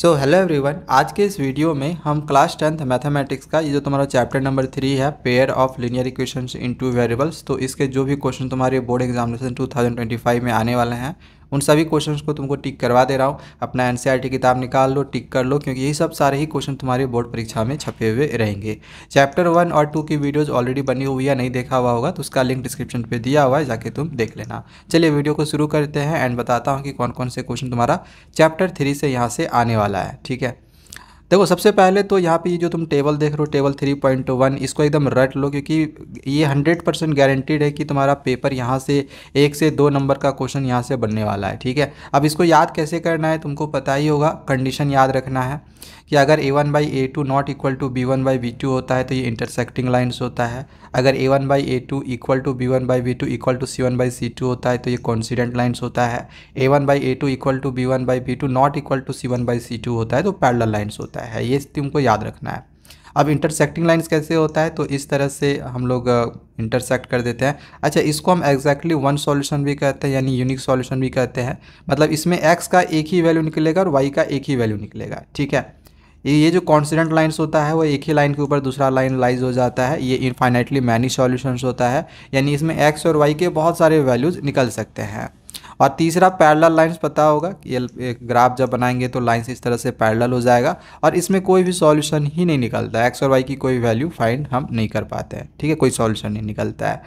so hello everyone आज के इस वीडियो में हम क्लास टेंथ मैथमेटिक्स का ये जो तुम्हारा चैप्टर नंबर थ्री है pair of linear equations in two variables तो इसके जो भी क्वेश्चन तुम्हारे बोर्ड एग्जामिनेशन 2025 में आने वाले हैं उन सभी क्वेश्चन को तुमको टिक करवा दे रहा हूँ अपना एन e किताब निकाल लो टिक कर लो क्योंकि यही सब सारे ही क्वेश्चन तुम्हारे बोर्ड परीक्षा में छपे हुए रहेंगे चैप्टर वन और टू की वीडियोज़ ऑलरेडी बनी हुई या नहीं देखा हुआ होगा तो उसका लिंक डिस्क्रिप्शन पर दिया हुआ है जाके तुम देख लेना चलिए वीडियो को शुरू करते हैं एंड बताता हूँ कि कौन कौन से क्वेश्चन तुम्हारा चैप्टर थ्री से यहाँ से आने वाला है ठीक है देखो सबसे पहले तो यहाँ पे ये जो तुम टेबल देख रहे हो टेबल थ्री पॉइंट वन इसको एकदम रट लो क्योंकि ये हंड्रेड परसेंट गारंटीड है कि तुम्हारा पेपर यहाँ से एक से दो नंबर का क्वेश्चन यहाँ से बनने वाला है ठीक है अब इसको याद कैसे करना है तुमको पता ही होगा कंडीशन याद रखना है कि अगर a one by a two not equal to b one by b two होता है तो ये इंटरसेक्टिंग लाइन्स होता है अगर a one by a two equal to b one by b two equal to c one by c two होता है तो ये कॉन्सिडेंट लाइन्स होता है a one by a two equal to b one by b two not equal to c one by c two होता है तो parallel lines होता है ये तुमको याद रखना है अब इंटरसेक्टिंग लाइन्स कैसे होता है तो इस तरह से हम लोग इंटरसेक्ट कर देते हैं अच्छा इसको हम एग्जैक्टली वन सॉल्यूशन भी कहते हैं यानी यूनिक सॉल्यूशन भी कहते हैं मतलब इसमें एक्स का एक ही वैल्यू निकलेगा और वाई का एक ही वैल्यू निकलेगा ठीक है ये जो कॉन्सिडेंट लाइन्स होता है वो एक ही लाइन के ऊपर दूसरा लाइन लाइज हो जाता है ये इनफाइनाइटली मैनी सॉल्यूशंस होता है यानी इसमें एक्स और वाई के बहुत सारे वैल्यूज़ निकल सकते हैं और तीसरा पैरल लाइंस पता होगा कि ये ग्राफ जब बनाएंगे तो लाइंस इस तरह से पैरल हो जाएगा और इसमें कोई भी सॉल्यूशन ही नहीं निकलता एक्स और वाई की कोई वैल्यू फाइंड हम नहीं कर पाते हैं ठीक है कोई सॉल्यूशन नहीं निकलता है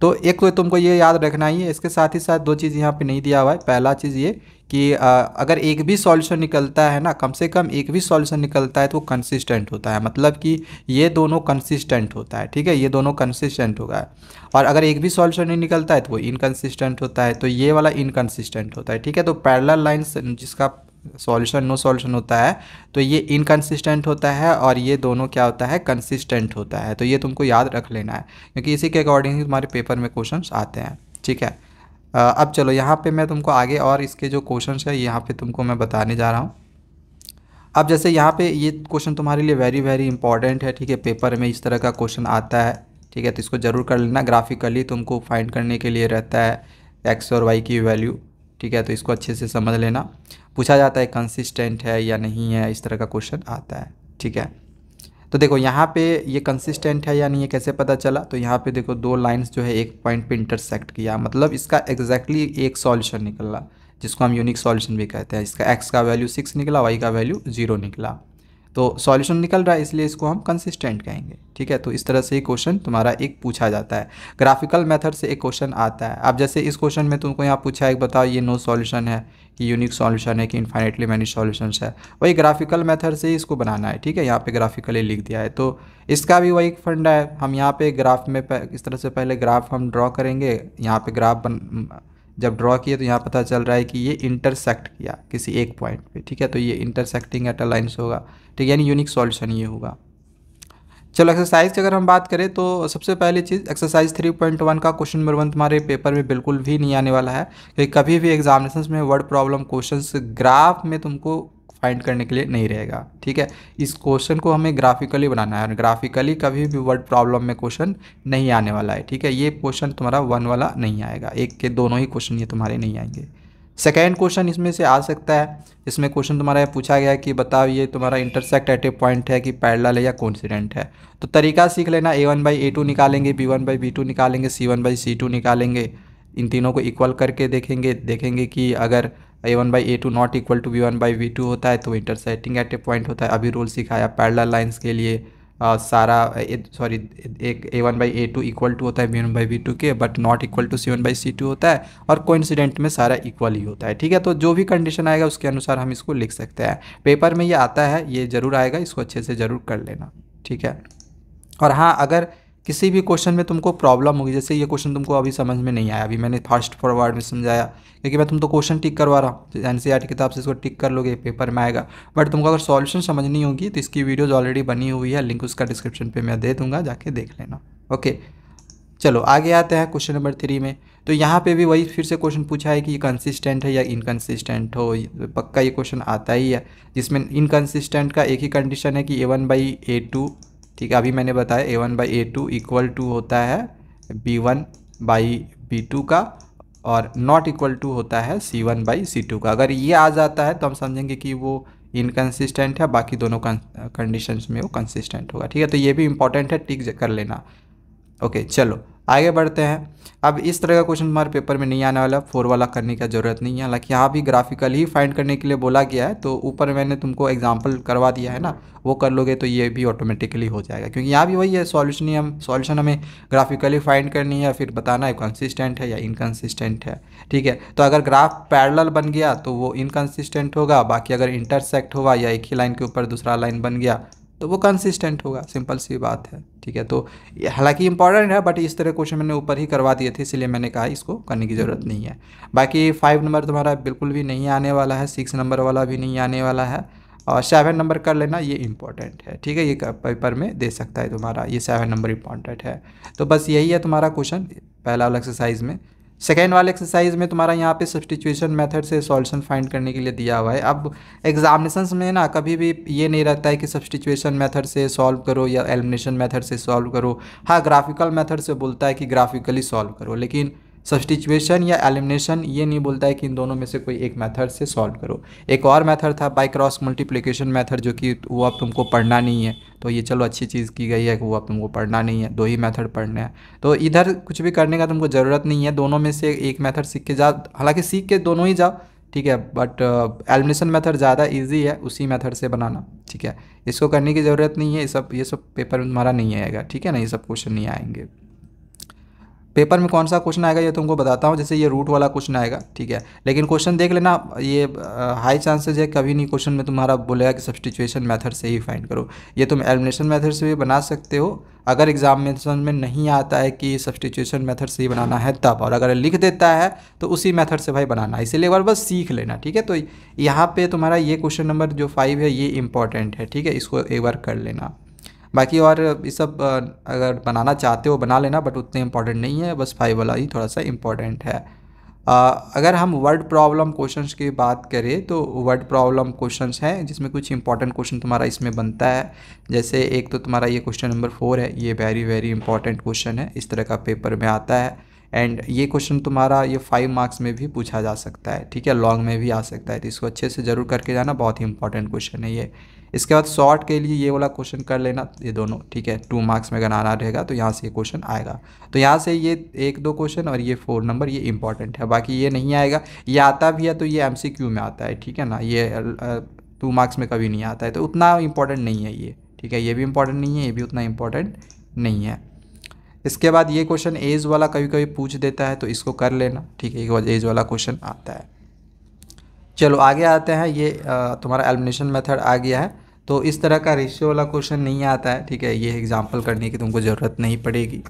तो एक तो तुमको ये याद रखना ही है इसके साथ ही साथ दो चीज़ यहाँ पे नहीं दिया हुआ है पहला चीज़ ये कि आ, अगर एक भी सॉल्यूशन निकलता है ना कम से कम एक भी सॉल्यूशन निकलता है तो वो कंसिस्टेंट होता है मतलब कि ये दोनों कंसिस्टेंट होता है ठीक है ये दोनों कंसिस्टेंट होगा और अगर एक भी सॉल्यूशन नहीं निकलता है तो वो इनकन्सिस्टेंट होता है तो ये वाला इनकन्सिस्टेंट होता है ठीक है तो पैरल लाइन्स जिसका सॉल्यूशन नो सॉल्यूशन होता है तो ये इनकन्सिस्टेंट होता है और ये दोनों क्या होता है कंसिस्टेंट होता है तो ये तुमको याद रख लेना है क्योंकि इसी के अकॉर्डिंग तुम्हारे पेपर में क्वेश्चन आते हैं ठीक है अब चलो यहाँ पे मैं तुमको आगे और इसके जो क्वेश्चन है यहाँ पे तुमको मैं बताने जा रहा हूँ अब जैसे यहाँ पे ये क्वेश्चन तुम्हारे लिए वेरी वेरी इंपॉर्टेंट है ठीक है पेपर में इस तरह का क्वेश्चन आता है ठीक है तो इसको ज़रूर कर लेना ग्राफिकली तुमको फाइंड करने के लिए रहता है एक्स और वाई की वैल्यू ठीक है तो इसको अच्छे से समझ लेना पूछा जाता है कंसिस्टेंट है या नहीं है इस तरह का क्वेश्चन आता है ठीक है तो देखो यहाँ पे ये कंसिस्टेंट है या नहीं है कैसे पता चला तो यहाँ पे देखो दो लाइंस जो है एक पॉइंट पे इंटरसेक्ट किया मतलब इसका एग्जैक्टली exactly एक सॉल्यूशन निकला जिसको हम यूनिक सॉल्यूशन भी कहते हैं इसका एक्स का वैल्यू सिक्स निकला वाई का वैल्यू जीरो निकला तो सॉल्यूशन निकल रहा है इसलिए इसको हम कंसिस्टेंट कहेंगे ठीक है तो इस तरह से ही क्वेश्चन तुम्हारा एक पूछा जाता है ग्राफिकल मेथड से एक क्वेश्चन आता है अब जैसे इस क्वेश्चन में तुमको यहाँ पूछा है बताओ ये नो सॉल्यूशन है कि यूनिक सॉल्यूशन है कि इन्फाइनेटली मैनी सॉल्यूशन है वही ग्राफिकल मेथड से ही इसको बनाना है ठीक है यहाँ पे ग्राफिकली लिख दिया है तो इसका भी वही फंडा है हम यहाँ पे ग्राफ में इस तरह से पहले ग्राफ हम ड्रॉ करेंगे यहाँ पे ग्राफ बन जब ड्रॉ किया तो यहाँ पता चल रहा है कि ये इंटरसेक्ट किया किसी एक पॉइंट पे ठीक है तो ये इंटरसेक्टिंग एट अलाइंस होगा ठीक है यानी यूनिक सॉल्यूशन ये होगा चलो एक्सरसाइज की अगर हम बात करें तो सबसे पहली चीज़ एक्सरसाइज थ्री पॉइंट वन का क्वेश्चन नंबर वन तुम्हारे पेपर में बिल्कुल भी नहीं आने वाला है क्योंकि कभी भी एग्जामिनेशन में वर्ड प्रॉब्लम क्वेश्चन ग्राफ में तुमको फाइंड करने के लिए नहीं रहेगा ठीक है इस क्वेश्चन को हमें ग्राफिकली बनाना है और ग्राफिकली कभी भी वर्ड प्रॉब्लम में क्वेश्चन नहीं आने वाला है ठीक है ये क्वेश्चन तुम्हारा वन वाला नहीं आएगा एक के दोनों ही क्वेश्चन ये तुम्हारे नहीं आएंगे सेकेंड क्वेश्चन इसमें से आ सकता है इसमें क्वेश्चन तुम्हारा ये पूछा गया कि बताओ ये तुम्हारा इंटरसेक्ट एट ए पॉइंट है कि पैरल है या कॉन्सिडेंट है तो तरीका सीख लेना a one by a two निकालेंगे b one by b two निकालेंगे c one by c two निकालेंगे इन तीनों को इक्वल करके देखेंगे देखेंगे कि अगर a one by a two not equal to v one by v two होता है तो इंटरसेटिंग एट ए पॉइंट होता है अभी रूल सिखाया पैरल लाइन्स के लिए आ, सारा सॉरी एक a one by a two equal to होता है v one by v two के but not equal to c one by c two होता है और कोइंसिडेंट में सारा इक्वल ही होता है ठीक है तो जो भी कंडीशन आएगा उसके अनुसार हम इसको लिख सकते हैं पेपर में ये आता है ये ज़रूर आएगा इसको अच्छे से ज़रूर कर लेना ठीक है और हाँ अगर किसी भी क्वेश्चन में तुमको प्रॉब्लम होगी जैसे ये क्वेश्चन तुमको अभी समझ में नहीं आया अभी मैंने फास्ट फॉरवर्ड में समझाया क्योंकि मैं तुमको क्वेश्चन टिक करवा रहा हूँ एन सी आर टी किताब से इसको टिक कर लोगे पेपर में आएगा बट तुमको अगर सॉल्यूशन समझनी होगी तो इसकी वीडियोज़ ऑलरेडी बनी हुई है लिंक उसका डिस्क्रिप्शन पर मैं दे दूँगा जाके देख लेना ओके चलो आगे आते हैं क्वेश्चन नंबर थ्री में तो यहाँ पे भी वही फिर से क्वेश्चन पूछा है कि ये कंसिस्टेंट है या इनकन्सिस्टेंट हो तो पक्का ये क्वेश्चन आता ही है जिसमें इनकन्सिस्टेंट का एक ही कंडीशन है कि a one by a two ठीक है अभी मैंने बताया a one by a two equal to होता है b one by b two का और नॉट इक्वल टू होता है c one by c two का अगर ये आ जाता है तो हम समझेंगे कि वो इनकन्सिस्टेंट है बाकी दोनों कंडीशंस में वो कंसिस्टेंट होगा ठीक है तो ये भी इंपॉर्टेंट है टिक कर लेना ओके चलो आगे बढ़ते हैं अब इस तरह का क्वेश्चन हमारे पेपर में नहीं आने वाला फोर वाला करने की ज़रूरत नहीं है हालांकि यहाँ भी ग्राफिकल ही फाइंड करने के लिए बोला गया है तो ऊपर मैंने तुमको एग्जाम्पल करवा दिया है ना वो कर लोगे तो ये भी ऑटोमेटिकली हो जाएगा क्योंकि यहाँ भी वही है सॉल्यूशन ही हम सॉल्यूशन हमें ग्राफिकली फाइंड करनी है फिर बताना है कंसिस्टेंट है या इनकन्सिस्टेंट है ठीक है तो अगर ग्राफ पैरल बन गया तो वो इनकन्सिस्टेंट होगा बाकी अगर इंटरसेक्ट हुआ या एक ही लाइन के ऊपर दूसरा लाइन बन गया तो वो कंसिस्टेंट होगा सिंपल सी बात है ठीक है तो हालांकि इंपॉर्टेंट है बट इस तरह क्वेश्चन मैंने ऊपर ही करवा दिए थे इसलिए मैंने कहा इसको करने की ज़रूरत नहीं है बाकी फाइव नंबर तुम्हारा बिल्कुल भी नहीं आने वाला है सिक्स नंबर वाला भी नहीं आने वाला है और सेवन नंबर कर लेना ये इंपॉर्टेंट है ठीक है ये पेपर में दे सकता है तुम्हारा ये सेवन नंबर इंपॉर्टेंट है तो बस यही है तुम्हारा क्वेश्चन पहला वाला एक्सरसाइज में सेकेंड वाले एक्सरसाइज में तुम्हारा यहाँ पे सब्सटीट्यूशन मेथड से सॉल्यूशन फाइंड करने के लिए दिया हुआ है अब एग्जामिनेशन में ना कभी भी ये नहीं रहता है कि सब्सटीट्यूशन मेथड से सॉल्व करो या एलिमिनेशन मेथड से सॉल्व करो हाँ ग्राफिकल मेथड से बोलता है कि ग्राफिकली सॉल्व करो लेकिन सब्सटिचुएशन या एलिमिनेशन ये नहीं बोलता है कि इन दोनों में से कोई एक मेथड से सॉल्व करो एक और मेथड था बाई क्रॉस मल्टीप्लिकेशन मेथड जो कि वो अब तुमको पढ़ना नहीं है तो ये चलो अच्छी चीज़ की गई है कि वो अब तुमको पढ़ना नहीं है दो ही मेथड पढ़ने हैं तो इधर कुछ भी करने का तुमको ज़रूरत नहीं है दोनों में से एक मेथड सीख के जाओ हालाँकि सीख के दोनों ही जाओ ठीक है बट एलिमिनेशन मेथड ज़्यादा इजी है उसी मेथड से बनाना ठीक है इसको करने की ज़रूरत नहीं है ये सब ये सब पेपर तुम्हारा नहीं आएगा ठीक है ना ये सब क्वेश्चन नहीं आएंगे पेपर में कौन सा क्वेश्चन आएगा ये तुमको बताता हूँ जैसे ये रूट वाला क्वेश्चन आएगा ठीक है लेकिन क्वेश्चन देख लेना ये हाई चांसेज है कभी नहीं क्वेश्चन में तुम्हारा बोलेगा कि सब्सटीचुएशन मेथड से ही फाइंड करो ये तुम एलिमिनेशन मेथड से भी बना सकते हो अगर एग्जामिनेशन में नहीं आता है कि सब्सटिचुएशन मेथड से ही बनाना है तब और अगर लिख देता है तो उसी मेथड से भाई बनाना है इसीलिए एक बार बस सीख लेना ठीक है तो यहाँ पे तुम्हारा ये क्वेश्चन नंबर जो फाइव है ये इंपॉर्टेंट है ठीक है इसको एक बार कर लेना बाकी और ये सब अगर बनाना चाहते हो बना लेना बट उतने इम्पॉर्टेंट नहीं है बस फाइव वाला ही थोड़ा सा इम्पॉर्टेंट है आ, अगर हम वर्ड प्रॉब्लम क्वेश्चंस की बात करें तो वर्ड प्रॉब्लम क्वेश्चंस हैं जिसमें कुछ इंपॉर्टेंट क्वेश्चन तुम्हारा इसमें बनता है जैसे एक तो तुम्हारा ये क्वेश्चन नंबर फोर है ये वेरी वेरी इंपॉर्टेंट क्वेश्चन है इस तरह का पेपर में आता है एंड ये क्वेश्चन तुम्हारा ये फाइव मार्क्स में भी पूछा जा सकता है ठीक है लॉन्ग में भी आ सकता है तो इसको अच्छे से जरूर करके जाना बहुत ही इंपॉर्टेंट क्वेश्चन है ये इसके बाद शॉर्ट के लिए ये वाला क्वेश्चन कर लेना ये दोनों ठीक है टू मार्क्स में अगर आना रहेगा तो यहाँ से ये क्वेश्चन आएगा तो यहाँ से ये एक दो क्वेश्चन और ये फोर नंबर ये इंपॉर्टेंट है बाकी ये नहीं आएगा ये आता भी है तो ये एम में आता है ठीक है ना ये टू मार्क्स में कभी नहीं आता है तो उतना इंपॉर्टेंट नहीं है ये ठीक है ये भी इंपॉर्टेंट नहीं है ये भी उतना इंपॉर्टेंट नहीं है इसके बाद ये क्वेश्चन एज वाला कभी कभी पूछ देता है तो इसको कर लेना ठीक है एक एज वाला क्वेश्चन आता है चलो आगे आते हैं ये तुम्हारा एलिमिनेशन मेथड आ गया है तो इस तरह का रेशियो वाला क्वेश्चन नहीं आता है ठीक है ये एग्जाम्पल करने की तुमको ज़रूरत नहीं पड़ेगी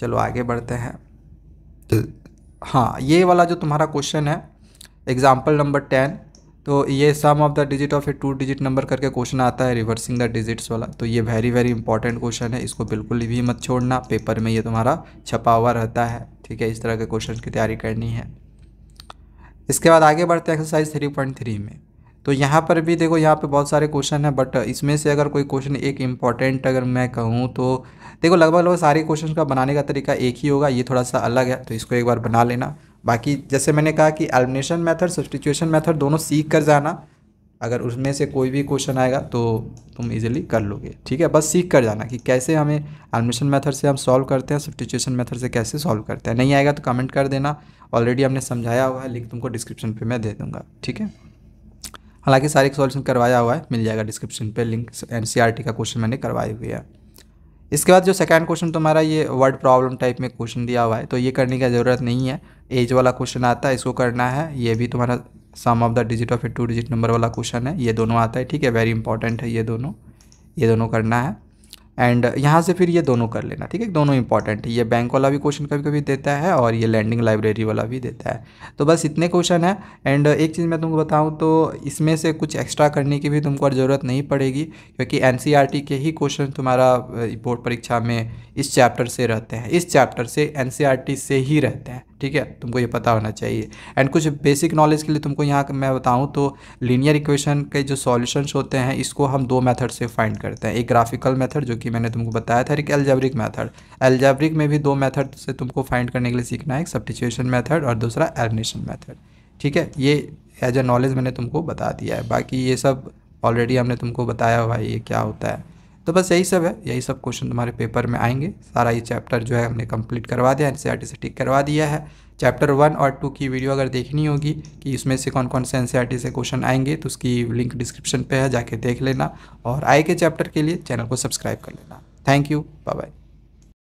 चलो आगे बढ़ते हैं हाँ ये वाला जो तुम्हारा क्वेश्चन है एग्ज़ाम्पल नंबर टेन तो ये sum of the digit of a two digit number करके क्वेश्चन आता है रिवर्सिंग द डिजिट्स वाला तो ये वेरी वेरी इंपॉर्टेंट क्वेश्चन है इसको बिल्कुल भी मत छोड़ना पेपर में ये तुम्हारा छपा हुआ रहता है ठीक है इस तरह के क्वेश्चन की तैयारी करनी है इसके बाद आगे बढ़ते हैं एक्सरसाइज थ्री पॉइंट थ्री में तो यहाँ पर भी देखो यहाँ पर बहुत सारे क्वेश्चन हैं बट इसमें से अगर कोई क्वेश्चन एक इम्पॉर्टेंट अगर मैं कहूँ तो देखो लगभग लगभग सारे क्वेश्चन का बनाने का तरीका एक ही होगा ये थोड़ा सा अलग है तो इसको एक बार बना लेना बाकी जैसे मैंने कहा कि एलिमिनेशन मेथड सब्सटीट्यूशन मेथड दोनों सीख कर जाना अगर उसमें से कोई भी क्वेश्चन आएगा तो तुम इजीली कर लोगे ठीक है बस सीख कर जाना कि कैसे हमें एलिमिनेशन मेथड से हम सॉल्व करते हैं सब्सटीट्यूशन मेथड से कैसे सॉल्व करते हैं नहीं आएगा तो कमेंट कर देना ऑलरेडी हमने समझाया हुआ है लिंक तुमको डिस्क्रिप्शन पे मैं दे दूँगा ठीक है हालांकि सारे सॉल्यूशन करवाया हुआ है मिल जाएगा डिस्क्रिप्शन पर लिंक एन का क्वेश्चन मैंने करवाई हुई है इसके बाद जो सेकंड क्वेश्चन तुम्हारा ये वर्ड प्रॉब्लम टाइप में क्वेश्चन दिया हुआ है तो ये करने की ज़रूरत नहीं है एज वाला क्वेश्चन आता है इसको करना है ये भी तुम्हारा sum of the digit of a two digit number वाला क्वेश्चन है ये दोनों आता है ठीक है वेरी इंपॉर्टेंट है ये दोनों ये दोनों करना है एंड यहाँ से फिर ये दोनों कर लेना ठीक है दोनों इंपॉर्टेंट है ये बैंक वाला भी क्वेश्चन कभी कभी देता है और ये लैंडिंग लाइब्रेरी वाला भी देता है तो बस इतने क्वेश्चन है एंड एक चीज़ मैं तुमको बताऊँ तो इसमें से कुछ एक्स्ट्रा करने की भी तुमको ज़रूरत नहीं पड़ेगी क्योंकि एन e के ही क्वेश्चन तुम्हारा बोर्ड परीक्षा में इस चैप्टर से रहते हैं इस चैप्टर से एन e से ही रहते हैं ठीक है तुमको ये पता होना चाहिए एंड कुछ बेसिक नॉलेज के लिए तुमको यहाँ मैं बताऊँ तो लीनियर इक्वेशन के जो सॉल्यूशंस होते हैं इसको हम दो मेथड से फाइंड करते हैं एक ग्राफिकल मेथड जो कि मैंने तुमको बताया था एक एल्जेब्रिक मेथड एल्जेब्रिक में भी दो मेथड से तुमको फाइंड करने के लिए सीखना है एक सब्टिचुएशन मैथड और दूसरा एलिनेशन मैथड ठीक है ये एज ए नॉलेज मैंने तुमको बता दिया है बाकी ये सब ऑलरेडी हमने तुमको बताया हुआ है ये क्या होता है तो बस यही सब है यही सब क्वेश्चन तुम्हारे पेपर में आएंगे सारा ये चैप्टर जो है हमने कंप्लीट करवा दिया एन सी से टिक करवा दिया है चैप्टर वन और टू की वीडियो अगर देखनी होगी कि इसमें से कौन कौन से एन e से क्वेश्चन आएंगे तो उसकी लिंक डिस्क्रिप्शन पर है जाके देख लेना और आए के चैप्टर के लिए चैनल को सब्सक्राइब कर लेना थैंक यू बाय बाय